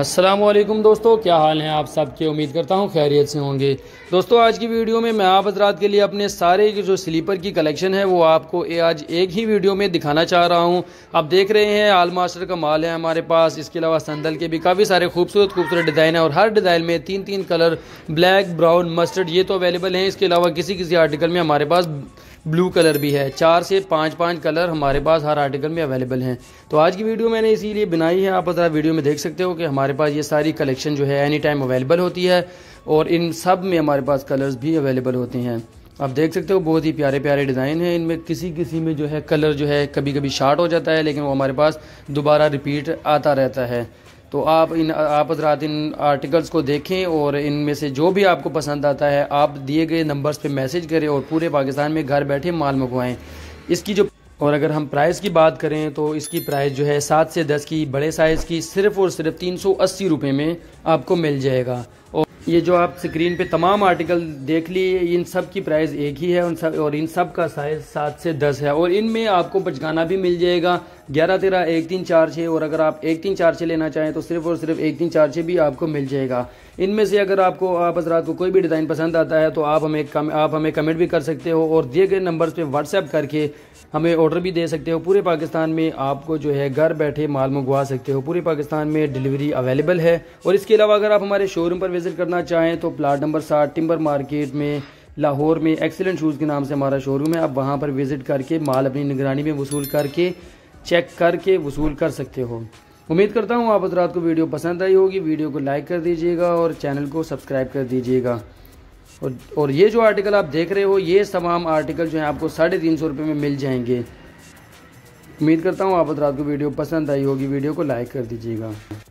असलम दोस्तों क्या हाल हैं आप सब के उम्मीद करता हूँ खैरियत से होंगे दोस्तों आज की वीडियो में मैं आप हजरात के लिए अपने सारे जो स्लीपर की कलेक्शन है वो आपको ए, आज एक ही वीडियो में दिखाना चाह रहा हूँ आप देख रहे हैं आल मास्टर का माल है हमारे पास इसके अलावा संदल के भी काफ़ी सारे खूबसूरत खूबसूरत डिज़ाइन है और हर डिज़ाइन में तीन तीन कलर ब्लैक ब्राउन मस्टर्ड ये तो अवेलेबल हैं इसके अलावा किसी किसी आर्टिकल में हमारे पास ब्लू कलर भी है चार से पाँच पाँच कलर हमारे पास हर आर्टिकल में अवेलेबल हैं तो आज की वीडियो मैंने इसीलिए बनाई है आप ज़रा वीडियो में देख सकते हो कि हमारे पास ये सारी कलेक्शन जो है एनी टाइम अवेलेबल होती है और इन सब में हमारे पास कलर्स भी अवेलेबल होते हैं आप देख सकते हो बहुत ही प्यारे प्यारे डिज़ाइन हैं इनमें किसी किसी में जो है कलर जो है कभी कभी शार्ट हो जाता है लेकिन वो हमारे पास दोबारा रिपीट आता रहता है तो आप इन आप हजरात इन आर्टिकल्स को देखें और इनमें से जो भी आपको पसंद आता है आप दिए गए नंबर्स पे मैसेज करें और पूरे पाकिस्तान में घर बैठे माल मंगवाएं इसकी जो और अगर हम प्राइस की बात करें तो इसकी प्राइस जो है सात से दस की बड़े साइज़ की सिर्फ़ और सिर्फ तीन सौ अस्सी रुपये में आपको मिल जाएगा ये जो आप स्क्रीन पे तमाम आर्टिकल देख लिए इन सब की प्राइस एक ही है उन सब और इन सब का साइज़ सात से दस है और इनमें आपको बचगाना भी मिल जाएगा ग्यारह तेरह एक तीन चार छः और अगर आप एक तीन चार छः लेना चाहें तो सिर्फ और सिर्फ एक तीन चार छः भी आपको मिल जाएगा इनमें से अगर आपको आप हजरात को कोई भी डिज़ाइन पसंद आता है तो आप हमें कम आप हमें कमेंट भी कर सकते हो और दिए गए नंबर पर व्हाट्सएप करके हमें ऑर्डर भी दे सकते हो पूरे पाकिस्तान में आपको जो है घर बैठे माल मंगवा सकते हो पूरे पाकिस्तान में डिलीवरी अवेलेबल है और इसके अलावा अगर आप हमारे शोरूम पर विज़िट करना करना चाहें तो प्लाट नंबर साठ टिम्बर मार्केट में लाहौर में एक्सीलेंट शूज़ के नाम से हमारा शोरूम है आप वहाँ पर विज़िट करके माल अपनी निगरानी में वसूल करके चेक करके वसूल कर सकते हो उम्मीद करता हूँ आप हजरात को वीडियो पसंद आई होगी वीडियो को लाइक कर दीजिएगा और चैनल को सब्सक्राइब कर दीजिएगा और और ये जो आर्टिकल आप देख रहे हो ये तमाम आर्टिकल जो है आपको साढ़े तीन सौ रुपये में मिल जाएंगे उम्मीद करता हूँ आप हजरात को वीडियो पसंद आई होगी वीडियो को लाइक कर दीजिएगा